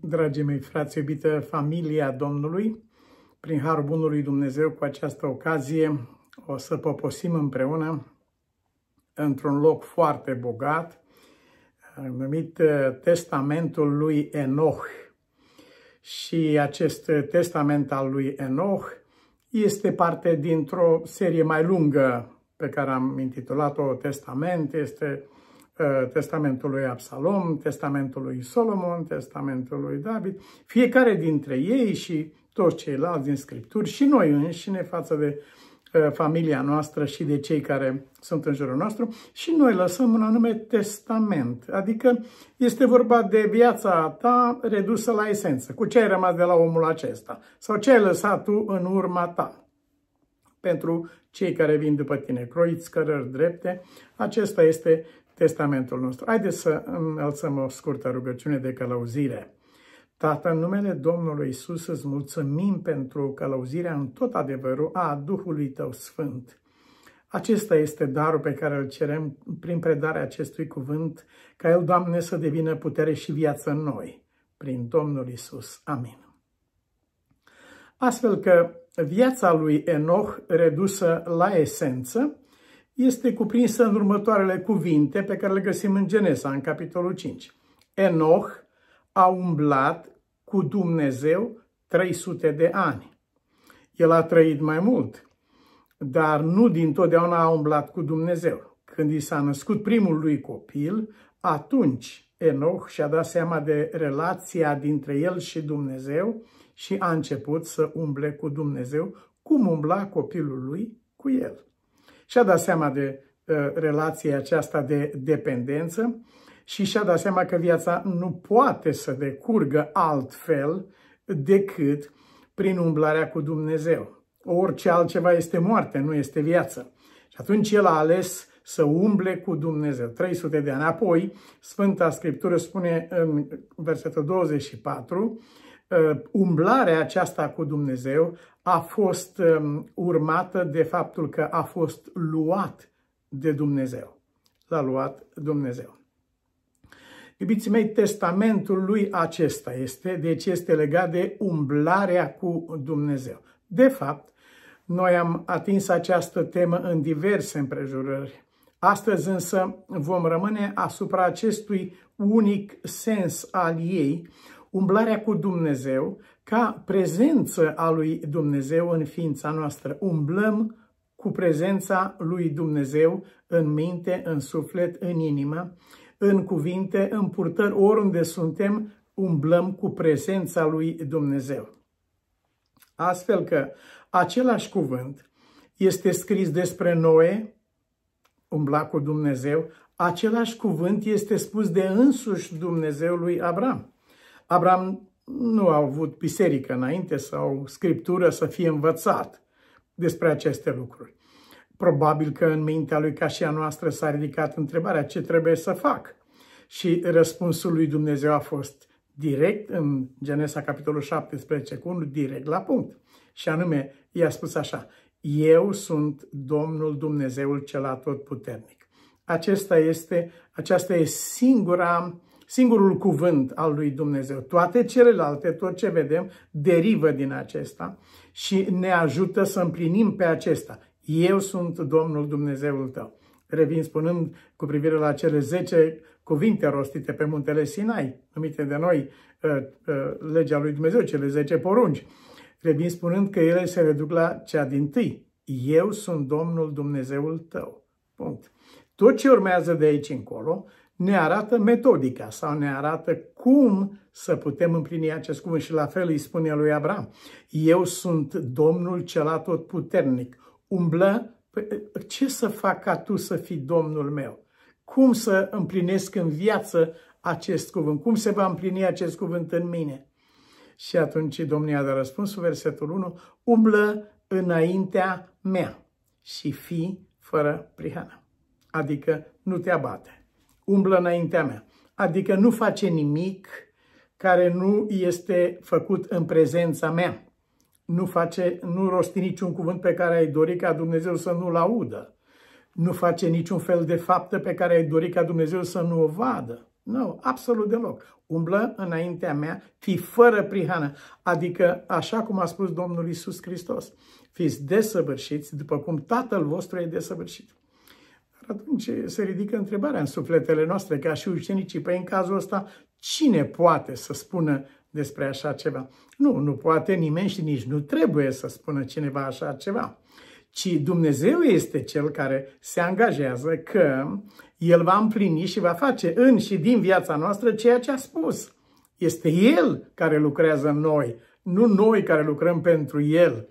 Dragii mei frați, iubită familia Domnului, prin harul bunului Dumnezeu, cu această ocazie o să poposim împreună într-un loc foarte bogat, numit uh, Testamentul lui Enoch. Și acest uh, testament al lui Enoch este parte dintr-o serie mai lungă pe care am intitulat-o Testament, este Eh, testamentul lui Absalom, testamentul lui Solomon, testamentul lui David, fiecare dintre ei și toți ceilalți din Scripturi și noi înșine față de eh, familia noastră și de cei care sunt în jurul nostru și noi lăsăm un anume testament, adică este vorba de viața ta redusă la esență, cu ce ai rămas de la omul acesta sau ce ai lăsat tu în urma ta. Pentru cei care vin după tine, croiți cărări drepte, acesta este testamentul nostru. Haideți să înălțăm o scurtă rugăciune de călăuzire. Tată, în numele Domnului Isus îți mulțumim pentru călăuzirea în tot adevărul a Duhului Tău Sfânt. Acesta este darul pe care îl cerem prin predarea acestui cuvânt, ca El, Doamne, să devină putere și viață în noi, prin Domnul Isus. Amin. Astfel că viața lui Enoch redusă la esență este cuprinsă în următoarele cuvinte pe care le găsim în Genesa, în capitolul 5. Enoch a umblat cu Dumnezeu 300 de ani. El a trăit mai mult, dar nu dintotdeauna a umblat cu Dumnezeu. Când i s-a născut primul lui copil, atunci Enoch și-a dat seama de relația dintre el și Dumnezeu și a început să umble cu Dumnezeu, cum umbla copilul lui cu el și-a dat seama de uh, relația aceasta de dependență și și-a dat seama că viața nu poate să decurgă altfel decât prin umblarea cu Dumnezeu. Orice altceva este moarte, nu este viață. Și atunci el a ales să umble cu Dumnezeu. 300 de ani apoi, Sfânta Scriptură spune în versetul 24, Uh, umblarea aceasta cu Dumnezeu a fost um, urmată de faptul că a fost luat de Dumnezeu. L-a luat Dumnezeu. Iubiții mei, testamentul lui acesta este, deci este legat de umblarea cu Dumnezeu. De fapt, noi am atins această temă în diverse împrejurări. Astăzi însă vom rămâne asupra acestui unic sens al ei, umblarea cu Dumnezeu, ca prezență a lui Dumnezeu în ființa noastră. Umblăm cu prezența lui Dumnezeu în minte, în suflet, în inimă, în cuvinte, în purtări, oriunde suntem, umblăm cu prezența lui Dumnezeu. Astfel că același cuvânt este scris despre Noe, umbla cu Dumnezeu, același cuvânt este spus de însuși Dumnezeu lui Abraham. Abraham nu a avut biserică înainte sau scriptură să fie învățat despre aceste lucruri. Probabil că în mintea lui ca și a noastră s-a ridicat întrebarea ce trebuie să fac. Și răspunsul lui Dumnezeu a fost direct în Genesa capitolul 17 cu unul direct la punct. Și anume, i-a spus așa, eu sunt Domnul Dumnezeul cel atotputernic. Aceasta este, aceasta este singura singurul cuvânt al lui Dumnezeu. Toate celelalte, tot ce vedem, derivă din acesta și ne ajută să împlinim pe acesta. Eu sunt Domnul Dumnezeul tău. Revin spunând cu privire la cele 10 cuvinte rostite pe muntele Sinai, numite de noi uh, uh, legea lui Dumnezeu, cele 10 porunci. Revin spunând că ele se reduc la cea din tâi. Eu sunt Domnul Dumnezeul tău. Punct. Tot ce urmează de aici încolo ne arată metodica sau ne arată cum să putem împlini acest cuvânt. Și la fel îi spune lui Abraham, eu sunt Domnul cel atotputernic, umblă, păi, ce să fac ca tu să fii Domnul meu? Cum să împlinesc în viață acest cuvânt? Cum se va împlini acest cuvânt în mine? Și atunci Domnul i-a dat răspunsul, versetul 1, umblă înaintea mea și fii fără prihană, adică nu te abate umblă înaintea mea. Adică nu face nimic care nu este făcut în prezența mea. Nu, face, nu rosti niciun cuvânt pe care ai dori ca Dumnezeu să nu-l audă. Nu face niciun fel de faptă pe care ai dori ca Dumnezeu să nu o vadă. Nu, absolut deloc. Umblă înaintea mea, fi fără prihană. Adică, așa cum a spus Domnul Isus Hristos, fiți desăvârșiți după cum Tatăl vostru e desăvârșit atunci se ridică întrebarea în sufletele noastre, ca și ucenicii, pe păi, în cazul ăsta, cine poate să spună despre așa ceva? Nu, nu poate nimeni și nici nu trebuie să spună cineva așa ceva ci Dumnezeu este cel care se angajează că El va împlini și va face în și din viața noastră ceea ce a spus. Este El care lucrează în noi, nu noi care lucrăm pentru El.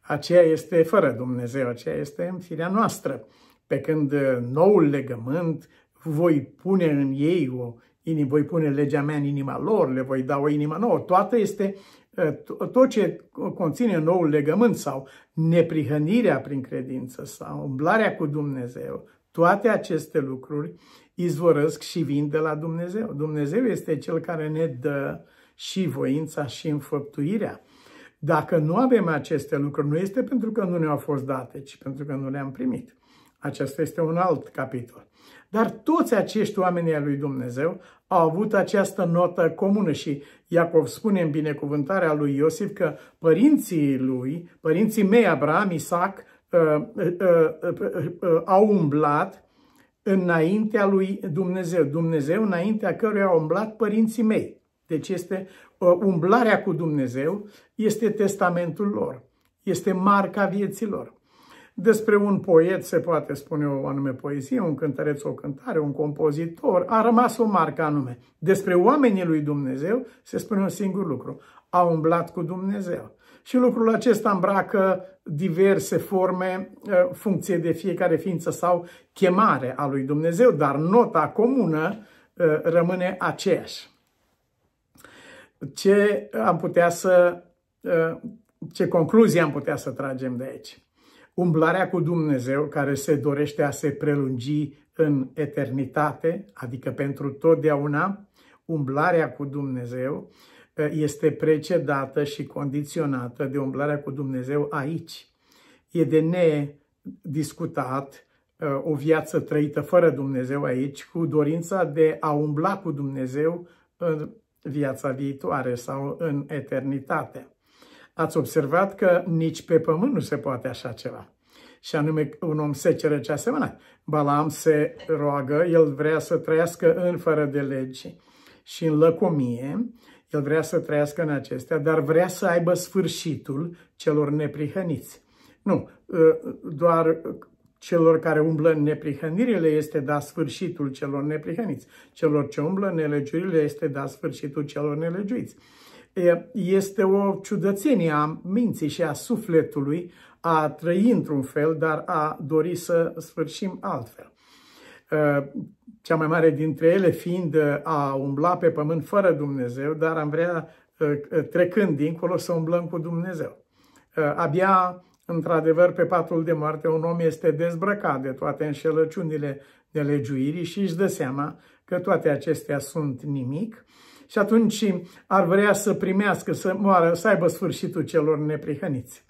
Aceea este fără Dumnezeu, aceea este în firea noastră pe când uh, noul legământ voi pune în ei o inimă, voi pune legea mea în inima lor, le voi da o inimă nouă. Toată este uh, tot ce conține noul legământ sau neprihănirea prin credință sau umblarea cu Dumnezeu, toate aceste lucruri izvorăsc și vin de la Dumnezeu. Dumnezeu este Cel care ne dă și voința și înfăptuirea. Dacă nu avem aceste lucruri, nu este pentru că nu ne-au fost date, ci pentru că nu le-am primit. Acesta este un alt capitol. Dar toți acești oameni ai lui Dumnezeu au avut această notă comună și Iacov spune în binecuvântarea lui Iosif că părinții lui, părinții mei, Abraham, Isaac, ă, ă, ă, au umblat înaintea lui Dumnezeu. Dumnezeu înaintea căruia au umblat părinții mei. Deci este umblarea cu Dumnezeu, este testamentul lor, este marca vieții lor. Despre un poet se poate spune o anume poezie, un cântăreț o cântare, un compozitor, a rămas o marcă anume. Despre oamenii lui Dumnezeu se spune un singur lucru, a umblat cu Dumnezeu. Și lucrul acesta îmbracă diverse forme, eh, funcție de fiecare ființă sau chemare a lui Dumnezeu, dar nota comună eh, rămâne aceeași. Ce am putea să eh, ce concluzie am putea să tragem de aici? umblarea cu Dumnezeu care se dorește a se prelungi în eternitate, adică pentru totdeauna, umblarea cu Dumnezeu eh, este precedată și condiționată de umblarea cu Dumnezeu aici. E de nediscutat eh, o viață trăită fără Dumnezeu aici, cu dorința de a umbla cu Dumnezeu în viața viitoare sau în eternitate. Ați observat că nici pe pământ nu se poate așa ceva. Și anume un om se cere ce asemenea. Balaam se roagă, el vrea să trăiască în fără de legi și în lăcomie, el vrea să trăiască în acestea, dar vrea să aibă sfârșitul celor neprihăniți. Nu, ă, doar celor care umblă în neprihănirile este da sfârșitul celor neprihăniți. Celor ce umblă în nelegiurile este da sfârșitul celor nelegiuiți este o ciudățenie a minții și a sufletului a trăi într-un fel, dar a dori să sfârșim altfel. Cea mai mare dintre ele fiind a umbla pe pământ fără Dumnezeu, dar am vrea, trecând dincolo, să umblăm cu Dumnezeu. Abia, într-adevăr, pe patul de moarte, un om este dezbrăcat de toate înșelăciunile de legiuirii și își dă seama că toate acestea sunt nimic, și atunci ar vrea să primească, să moară, să aibă sfârșitul celor neprihăniți.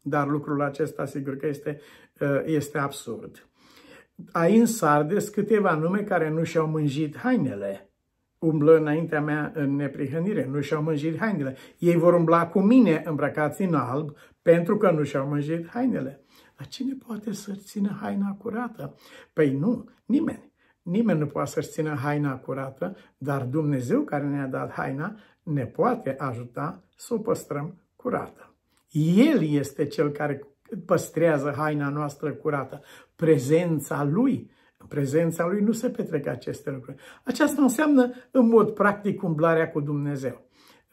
Dar lucrul acesta sigur că este, uh, este absurd. Ai în Sardes câteva nume care nu și-au mânjit hainele. Umblă înaintea mea în neprihănire, nu și-au mânjit hainele. Ei vor umbla cu mine îmbrăcați în alb pentru că nu și-au mânjit hainele. Dar cine poate să țină haina curată? Păi nu, nimeni. Nimeni nu poate să-și țină haina curată, dar Dumnezeu care ne-a dat haina ne poate ajuta să o păstrăm curată. El este cel care păstrează haina noastră curată. Prezența lui, în prezența lui nu se petrec aceste lucruri. Aceasta înseamnă în mod practic umblarea cu Dumnezeu.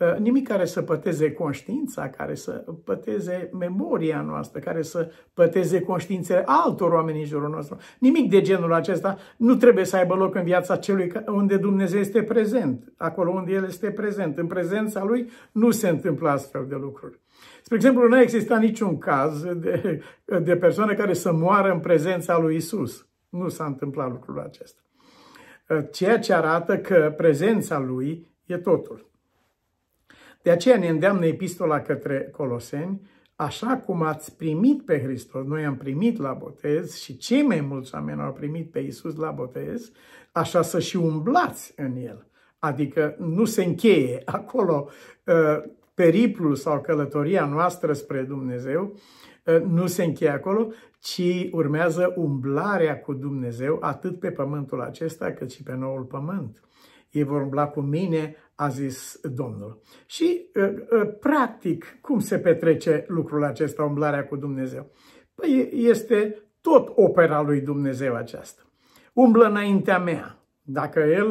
Uh, nimic care să păteze conștiința, care să păteze memoria noastră, care să păteze conștiințele altor oameni în jurul nostru. Nimic de genul acesta nu trebuie să aibă loc în viața celui unde Dumnezeu este prezent, acolo unde El este prezent. În prezența Lui nu se întâmplă astfel de lucruri. Spre exemplu, nu a existat niciun caz de, de persoană care să moară în prezența lui Isus. Nu s-a întâmplat lucrul acesta. Uh, ceea ce arată că prezența lui e totul. De aceea ne îndeamnă epistola către Coloseni, așa cum ați primit pe Hristos, noi am primit la botez și cei mai mulți oameni au primit pe Isus la botez, așa să și umblați în el. Adică nu se încheie acolo ă, periplul sau călătoria noastră spre Dumnezeu, ă, nu se încheie acolo, ci urmează umblarea cu Dumnezeu atât pe pământul acesta cât și pe noul pământ. Ei vor umbla cu mine a zis Domnul. Și, uh, uh, practic, cum se petrece lucrul acesta, umblarea cu Dumnezeu? Păi este tot opera lui Dumnezeu aceasta. Umblă înaintea mea. Dacă el,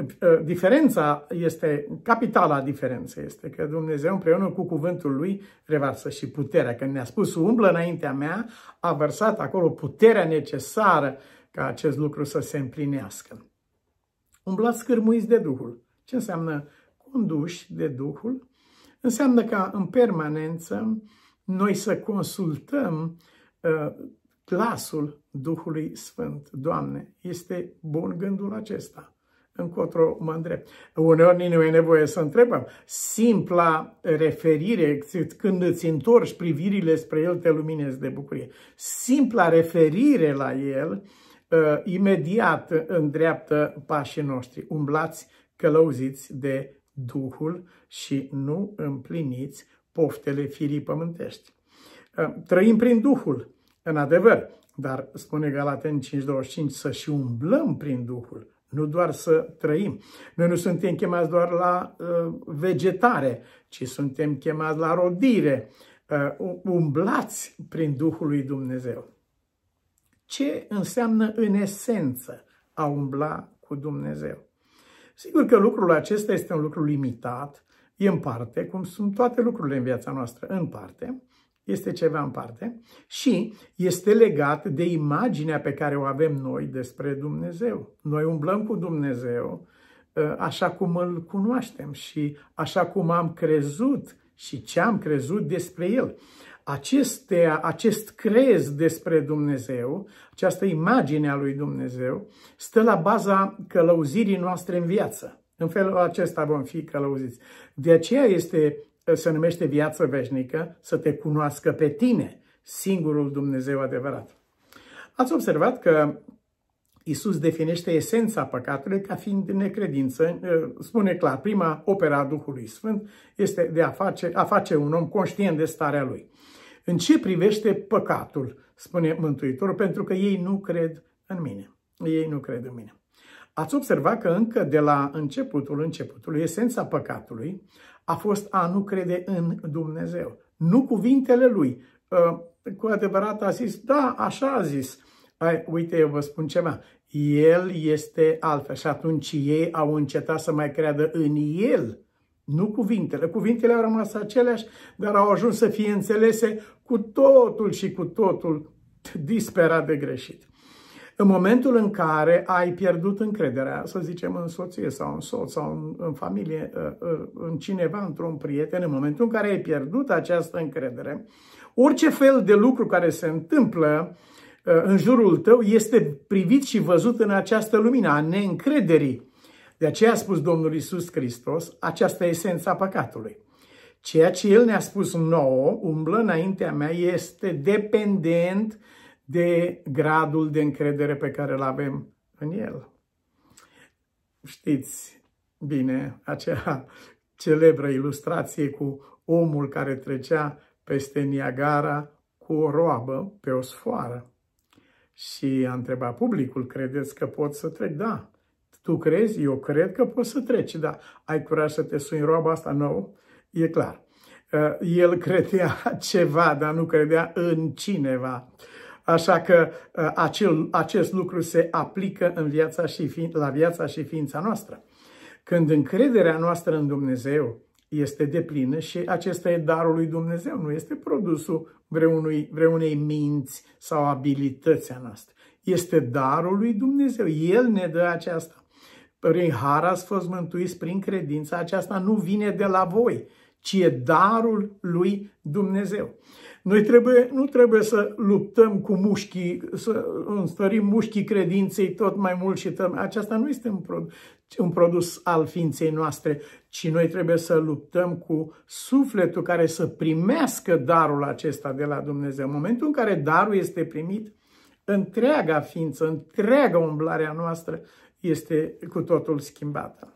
uh, diferența este, capitala diferență este că Dumnezeu împreună cu cuvântul lui revarsă și puterea. Când ne-a spus umblă înaintea mea, a vărsat acolo puterea necesară ca acest lucru să se împlinească. Umblați scârmuiți de Duhul. Ce înseamnă conduși de Duhul? Înseamnă ca în permanență noi să consultăm ă, glasul Duhului Sfânt. Doamne, este bun gândul acesta încotro mă îndrept. Uneori nu e nevoie să întrebăm. Simpla referire, când îți întorci privirile spre el, te luminezi de bucurie. Simpla referire la el, ă, imediat îndreaptă pașii noștri. Umblați călăuziți de Duhul și nu împliniți poftele firii pământești. Ă, trăim prin Duhul, în adevăr, dar spune Galaten 5.25 să și umblăm prin Duhul, nu doar să trăim. Noi nu suntem chemați doar la ă, vegetare, ci suntem chemați la rodire, ă, umblați prin Duhul lui Dumnezeu. Ce înseamnă în esență a umbla cu Dumnezeu? Sigur că lucrul acesta este un lucru limitat, e în parte, cum sunt toate lucrurile în viața noastră, în parte, este ceva în parte și este legat de imaginea pe care o avem noi despre Dumnezeu. Noi umblăm cu Dumnezeu ă, așa cum îl cunoaștem și așa cum am crezut și ce am crezut despre el aceste, acest crez despre Dumnezeu, această imagine a lui Dumnezeu, stă la baza călăuzirii noastre în viață. În felul acesta vom fi călăuziți. De aceea este, uh, se numește viață veșnică, să te cunoască pe tine, singurul Dumnezeu adevărat. Ați observat că Isus definește esența păcatului ca fiind necredință. Eh, spune clar, prima opera a Duhului Sfânt este de a face, a face un om conștient de starea lui. În ce privește păcatul, spune Mântuitorul, pentru că ei nu cred în mine. Ei nu cred în mine. Ați observat că încă de la începutul începutului, esența păcatului a fost a nu crede în Dumnezeu. Nu cuvintele lui. Eh, cu adevărat a zis, da, așa a zis, Păi, uite, eu vă spun ceva, el este altfel și atunci ei au încetat să mai creadă în el, nu cuvintele. Cuvintele au rămas aceleași, dar au ajuns să fie înțelese cu totul și cu totul disperat de greșit. În momentul în care ai pierdut încrederea, să zicem, în soție sau în soț sau în, în familie, ă, ă, în cineva, într-un prieten, în momentul în care ai pierdut această încredere, orice fel de lucru care se întâmplă Uh, în jurul tău este privit și văzut în această lumină a neîncrederii. De aceea a spus Domnul Isus Hristos, aceasta e esența păcatului. Ceea ce El ne-a spus nouă, umblă înaintea mea, este dependent de gradul de încredere pe care îl avem în El. Știți bine acea celebră ilustrație cu omul care trecea peste Niagara cu o roabă pe o sfoară. Și a întrebat publicul, credeți că pot să trec? Da. Tu crezi? Eu cred că poți să treci, da. Ai curaj să te sui în roaba asta nouă? E clar. Uh, el credea ceva, dar nu credea în cineva. Așa că uh, acel, acest lucru se aplică în viața și la viața și ființa noastră. Când încrederea noastră în Dumnezeu este deplină și acesta e darul lui Dumnezeu, nu este produsul vreunui, vreunei minți sau abilități a noastră. Este darul lui Dumnezeu, El ne dă aceasta. Prin har ați fost mântuiți prin credință, aceasta nu vine de la voi, ci e darul lui Dumnezeu. Noi trebuie, nu trebuie să luptăm cu mușchii, să înstărim mușchii credinței tot mai mult și tăm. Aceasta nu este un, produs, un produs al ființei noastre, ci noi trebuie să luptăm cu sufletul care să primească darul acesta de la Dumnezeu. În momentul în care darul este primit, întreaga ființă, întreaga umblarea noastră este cu totul schimbată.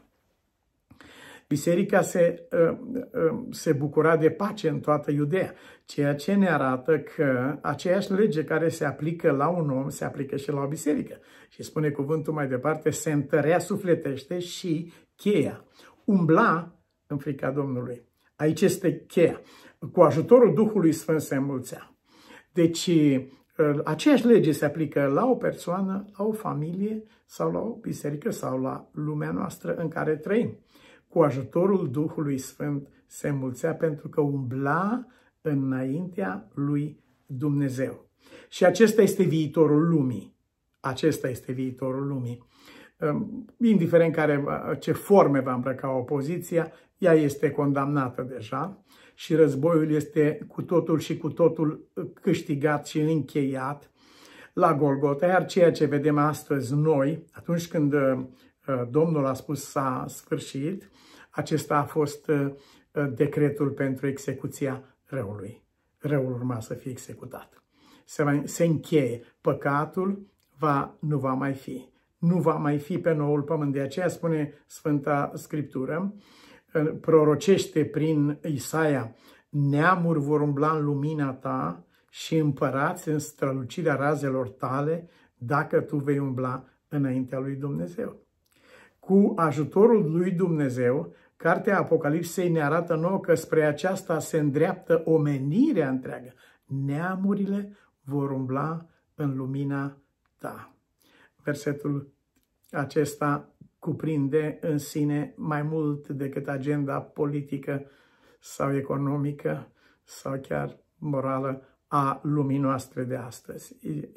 Biserica se, ă, ă, se bucura de pace în toată Iudea, ceea ce ne arată că aceeași lege care se aplică la un om se aplică și la o biserică. Și spune cuvântul mai departe, se întărea sufletește și cheia. Umbla în frica Domnului. Aici este cheia. Cu ajutorul Duhului Sfânt se înmulțea. Deci ă, aceeași lege se aplică la o persoană, la o familie sau la o biserică sau la lumea noastră în care trăim cu ajutorul Duhului Sfânt se înmulțea pentru că umbla înaintea lui Dumnezeu. Și acesta este viitorul lumii. Acesta este viitorul lumii. Ehm, indiferent care, ce forme va îmbrăca opoziția, ea este condamnată deja și războiul este cu totul și cu totul câștigat și încheiat la Golgota, iar ceea ce vedem astăzi noi, atunci când Uh, Domnul a spus s-a sfârșit, acesta a fost uh, uh, decretul pentru execuția răului. Răul urma să fie executat. Se, va, se încheie. Păcatul va, nu va mai fi. Nu va mai fi pe noul pământ. De aceea spune Sfânta Scriptură, prorocește prin Isaia, neamuri vor umbla în lumina ta și împărați în strălucirea razelor tale dacă tu vei umbla înaintea lui Dumnezeu. Cu ajutorul lui Dumnezeu, cartea Apocalipsei ne arată nouă că spre aceasta se îndreaptă omenirea întreagă. Neamurile vor umbla în lumina ta. Versetul acesta cuprinde în sine mai mult decât agenda politică sau economică sau chiar morală a lumii noastre de astăzi.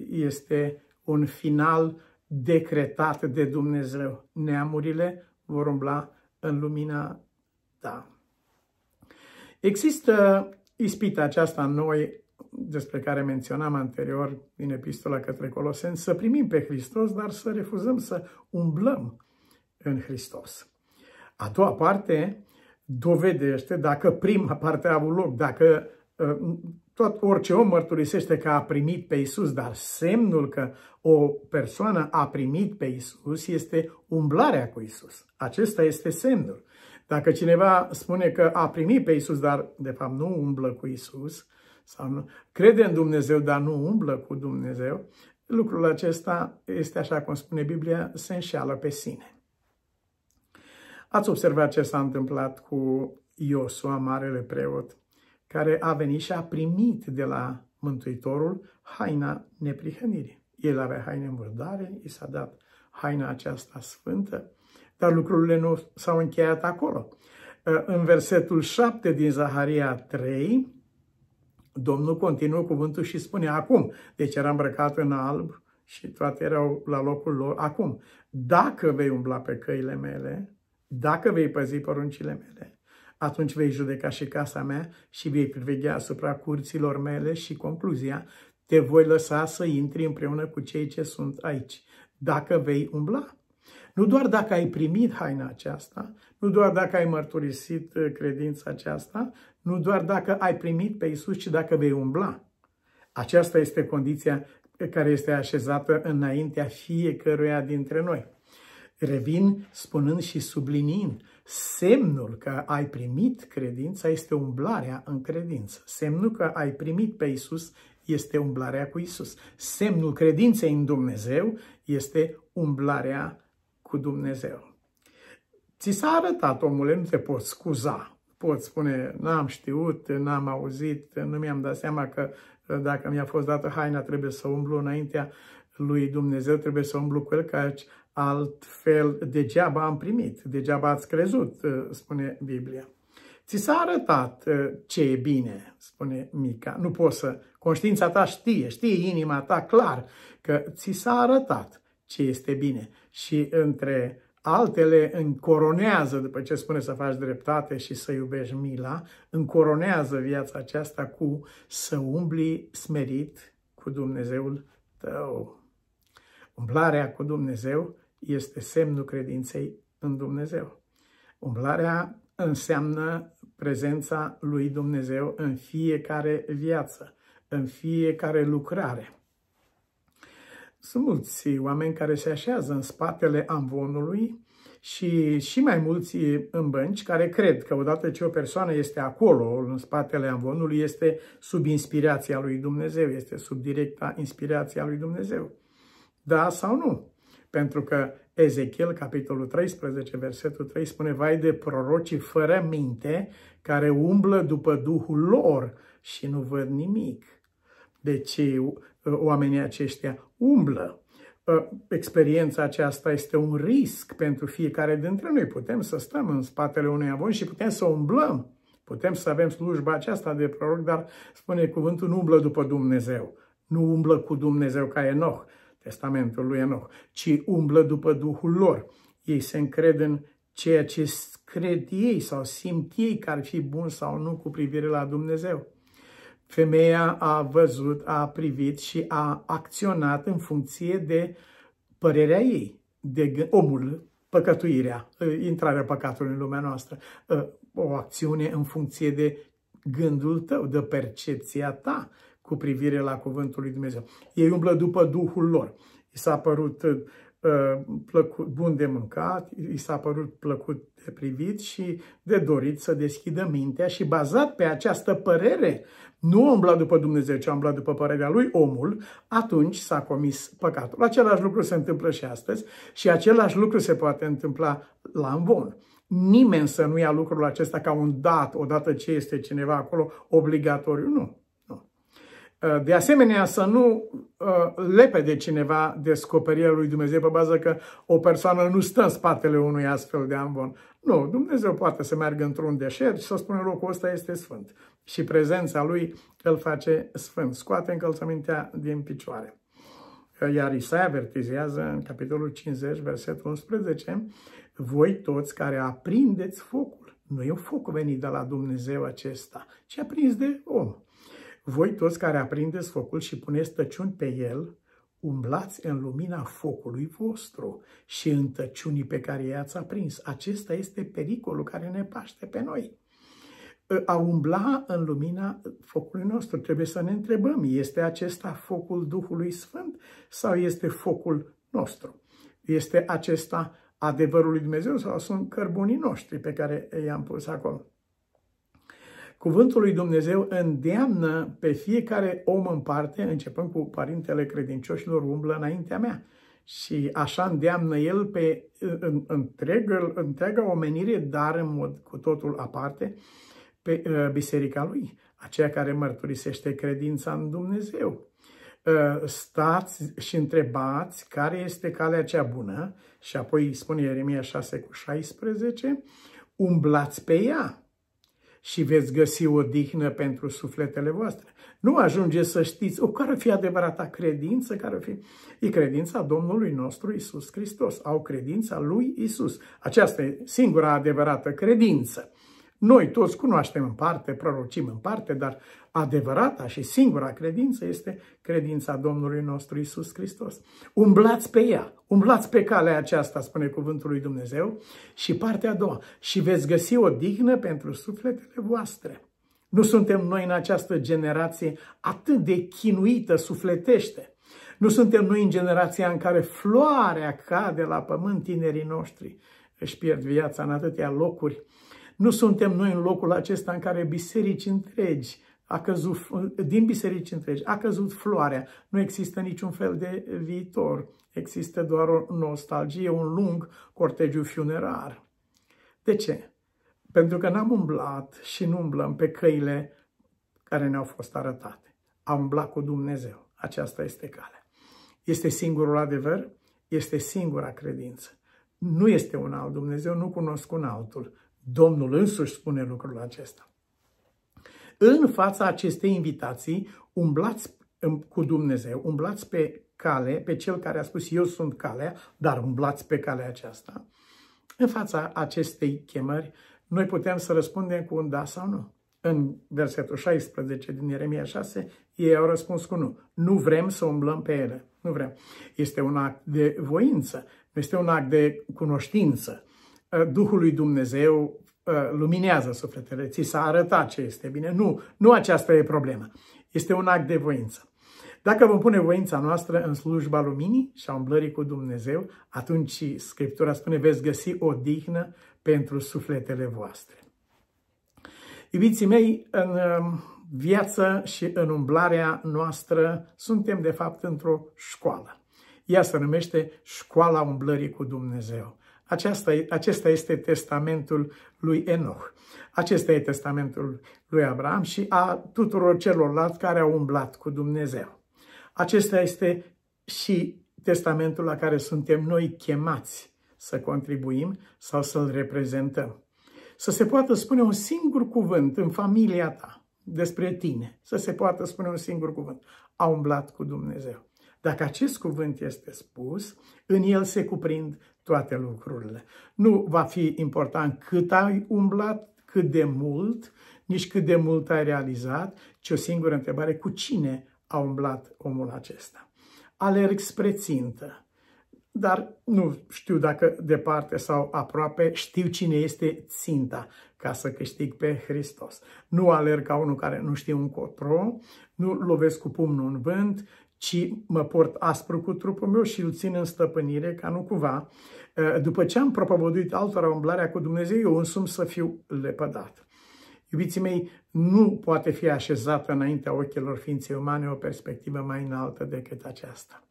Este un final decretat de Dumnezeu. Neamurile vor umbla în lumina ta. Există ispita aceasta noi, despre care menționam anterior din epistola către Coloseni, să primim pe Hristos, dar să refuzăm să umblăm în Hristos. A doua parte dovedește, dacă prima parte a avut loc, dacă uh, tot orice om mărturisește că a primit pe Isus, dar semnul că o persoană a primit pe Isus este umblarea cu Isus. Acesta este semnul. Dacă cineva spune că a primit pe Isus, dar de fapt nu umblă cu Isus, sau nu, crede în Dumnezeu, dar nu umblă cu Dumnezeu, lucrul acesta este, așa cum spune Biblia, se înșeală pe sine. Ați observat ce s-a întâmplat cu Iosua, marele preot, care a venit și a primit de la Mântuitorul haina neprihănirii. El avea haine în vârdare, i s-a dat haina aceasta sfântă, dar lucrurile nu s-au încheiat acolo. Uh, în versetul 7 din Zaharia 3, Domnul continuă cuvântul și spune acum, deci era îmbrăcat în alb și toate erau la locul lor, acum, dacă vei umbla pe căile mele, dacă vei păzi poruncile mele atunci vei judeca și casa mea și vei privegea asupra curților mele și concluzia, te voi lăsa să intri împreună cu cei ce sunt aici, dacă vei umbla. Nu doar dacă ai primit haina aceasta, nu doar dacă ai mărturisit uh, credința aceasta, nu doar dacă ai primit pe Isus, ci dacă vei umbla. Aceasta este condiția uh, care este așezată înaintea fiecăruia dintre noi. Revin spunând și subliniind Semnul că ai primit credința este umblarea în credință. Semnul că ai primit pe Isus este umblarea cu Isus. Semnul credinței în Dumnezeu este umblarea cu Dumnezeu. Ți s-a arătat, omule, nu te poți scuza. Poți spune, n-am știut, n-am auzit, nu mi-am dat seama că uh, dacă mi-a fost dată haina, trebuie să umblu înaintea lui Dumnezeu, trebuie să umblu cu el, că altfel degeaba am primit, degeaba ați crezut, uh, spune Biblia. Ți s-a arătat uh, ce e bine, spune Mica, nu poți să, conștiința ta știe, știe inima ta clar că ți s-a arătat ce este bine și între altele încoronează, după ce spune să faci dreptate și să iubești mila, încoronează viața aceasta cu să umbli smerit cu Dumnezeul tău. Umblarea cu Dumnezeu este semnul credinței în Dumnezeu. Umblarea înseamnă prezența lui Dumnezeu în fiecare viață, în fiecare lucrare. Sunt mulți oameni care se așează în spatele amvonului și și mai mulți în bănci care cred că odată ce o persoană este acolo, în spatele amvonului, este sub inspirația lui Dumnezeu, este sub directa inspirația lui Dumnezeu. Da sau nu? Pentru că Ezechiel, capitolul 13, versetul 3, spune, Vai de prorocii fără minte, care umblă după Duhul lor și nu văd nimic. Deci oamenii aceștia umblă. Ă, experiența aceasta este un risc pentru fiecare dintre noi. Putem să stăm în spatele unui avon și putem să umblăm. Putem să avem slujba aceasta de proroc, dar spune cuvântul, nu umblă după Dumnezeu. Nu umblă cu Dumnezeu ca Enoch testamentul lui Enoch, ci umblă după Duhul lor. Ei se încred în ceea ce cred ei sau simt ei că ar fi bun sau nu cu privire la Dumnezeu. Femeia a văzut, a privit și a acționat în funcție de părerea ei, de omul, păcătuirea, ă, intrarea păcatului în lumea noastră, ă, o acțiune în funcție de gândul tău, de percepția ta, cu privire la Cuvântul lui Dumnezeu. Ei umblă după Duhul lor. I s-a părut uh, plăcut, bun de mâncat, i s-a părut plăcut de privit și de dorit să deschidă mintea și bazat pe această părere, nu umbla după Dumnezeu, ci umbla după părerea lui omul, atunci s-a comis păcatul. Același lucru se întâmplă și astăzi și același lucru se poate întâmpla la învon. Nimeni să nu ia lucrul acesta ca un dat, odată ce este cineva acolo, obligatoriu, nu. Eh, de asemenea, să nu eh, lepe de cineva descoperirea lui Dumnezeu pe bază că o persoană nu stă în spatele unui astfel de ambon. Nu, Dumnezeu poate să meargă într-un deșert și să spună locul ăsta este sfânt. Și prezența lui îl face sfânt. Scoate încălțămintea din picioare. Eh, iar Isaia avertizează în capitolul 50, versetul 11, voi toți care aprindeți focul, nu e un foc venit de la Dumnezeu acesta, ci aprins de om. Voi toți care aprindeți focul și puneți tăciuni pe el, umblați în lumina focului vostru și în tăciunii pe care i-ați aprins. Acesta este pericolul care ne paște pe noi. Ă, a umbla în lumina focului nostru. Trebuie să ne întrebăm, este acesta focul Duhului Sfânt sau este focul nostru? Este acesta adevărul lui Dumnezeu sau sunt cărbunii noștri pe care i-am pus acolo? Cuvântul lui Dumnezeu îndeamnă pe fiecare om în parte, începând cu părintele credincioșilor umblă înaintea mea. Și așa îndeamnă el pe în, întregă, întreaga omenire, dar în mod cu totul aparte, pe uh, biserica lui, aceea care mărturisește credința în Dumnezeu. Uh, stați și întrebați care este calea cea bună și apoi spune Ieremia 6 cu 16, umblați pe ea și veți găsi o dihnă pentru sufletele voastre. Nu ajunge să știți o care fi adevărata credință, care fi e credința Domnului nostru Isus Hristos, au credința lui Isus. Aceasta e singura adevărată credință. Noi toți cunoaștem în parte, prorocim în parte, dar adevărata și singura credință este credința Domnului nostru Isus Hristos. Umblați pe ea, umblați pe calea aceasta, spune cuvântul lui Dumnezeu, și partea a doua, și veți găsi o dignă pentru sufletele voastre. Nu suntem noi în această generație atât de chinuită sufletește. Nu suntem noi în generația în care floarea cade la pământ, tinerii noștri își pierd viața în atâtea locuri nu suntem noi în locul acesta în care biserici întregi a căzut, din biserici întregi, a căzut floarea, nu există niciun fel de viitor, există doar o nostalgie, un lung cortegiu funerar. De ce? Pentru că n-am umblat și nu umblăm pe căile care ne-au fost arătate. Am umblat cu Dumnezeu. Aceasta este calea. Este singurul adevăr, este singura credință. Nu este un alt Dumnezeu, nu cunosc un altul. Domnul însuși spune lucrul acesta. În fața acestei invitații, umblați cu Dumnezeu, umblați pe cale, pe cel care a spus eu sunt calea, dar umblați pe calea aceasta. În fața acestei chemări, noi putem să răspundem cu un da sau nu. În versetul 16 din Ieremia 6, ei au răspuns cu nu. Nu vrem să umblăm pe ele. Nu vrem. Este un act de voință, este un act de cunoștință Eh, Duhul lui Dumnezeu eh, luminează sufletele, ți s-a arătat ce este bine. Nu, nu aceasta e problema. Este un act de voință. Dacă vom pune voința noastră în slujba luminii și a umblării cu Dumnezeu, atunci Scriptura spune veți găsi o dihnă pentru sufletele voastre. Iubiții mei, în ehm, viață și în umblarea noastră suntem de fapt într-o școală. Ea se numește școala umblării cu Dumnezeu. Aceasta, acesta este testamentul lui Enoch. Acesta este testamentul lui Abraham și a tuturor celorlalți care au umblat cu Dumnezeu. Acesta este și testamentul la care suntem noi chemați să contribuim sau să-l reprezentăm. Să se poată spune un singur cuvânt în familia ta despre tine, să se poată spune un singur cuvânt, a umblat cu Dumnezeu. Dacă acest cuvânt este spus, în el se cuprind toate lucrurile. Nu va fi important cât ai umblat, cât de mult, nici cât de mult ai realizat, ci o singură întrebare, cu cine a umblat omul acesta. Alerg spre țintă, dar nu știu dacă departe sau aproape, știu cine este ținta ca să câștig pe Hristos. Nu alerg ca unul care nu știe un cotro, nu lovesc cu pumnul în vânt, ci mă port aspru cu trupul meu și îl țin în stăpânire, ca nu cumva, după ce am propovăduit altora umblarea cu Dumnezeu, eu însumi să fiu lepădat. Iubiții mei, nu poate fi așezată înaintea ochilor ființei umane o perspectivă mai înaltă decât aceasta.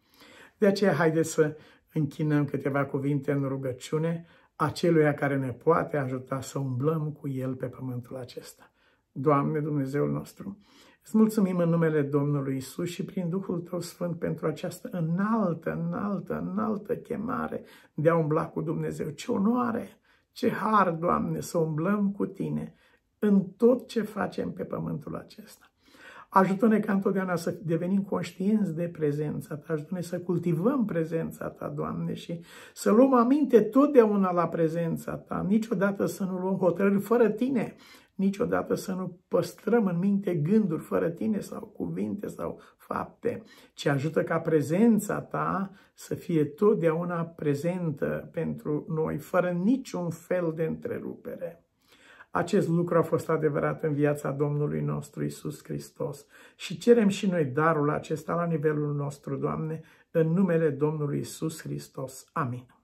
De aceea, haideți să închinăm câteva cuvinte în rugăciune aceluia care ne poate ajuta să umblăm cu El pe pământul acesta. Doamne Dumnezeul nostru, Îți mulțumim în numele Domnului Isus și prin Duhul Tău Sfânt pentru această înaltă, înaltă, înaltă chemare de a umbla cu Dumnezeu. Ce onoare, ce har, Doamne, să umblăm cu Tine în tot ce facem pe pământul acesta. Ajută-ne ca întotdeauna să devenim conștienți de prezența Ta, ajută-ne să cultivăm prezența Ta, Doamne, și să luăm aminte totdeauna la prezența Ta, niciodată să nu luăm hotărâri fără Tine, niciodată să nu păstrăm în minte gânduri fără tine sau cuvinte sau fapte, ci ajută ca prezența ta să fie totdeauna prezentă pentru noi, fără niciun fel de întrerupere. Acest lucru a fost adevărat în viața Domnului nostru Isus Hristos și cerem și noi darul acesta la nivelul nostru, Doamne, în numele Domnului Isus Hristos. Amin.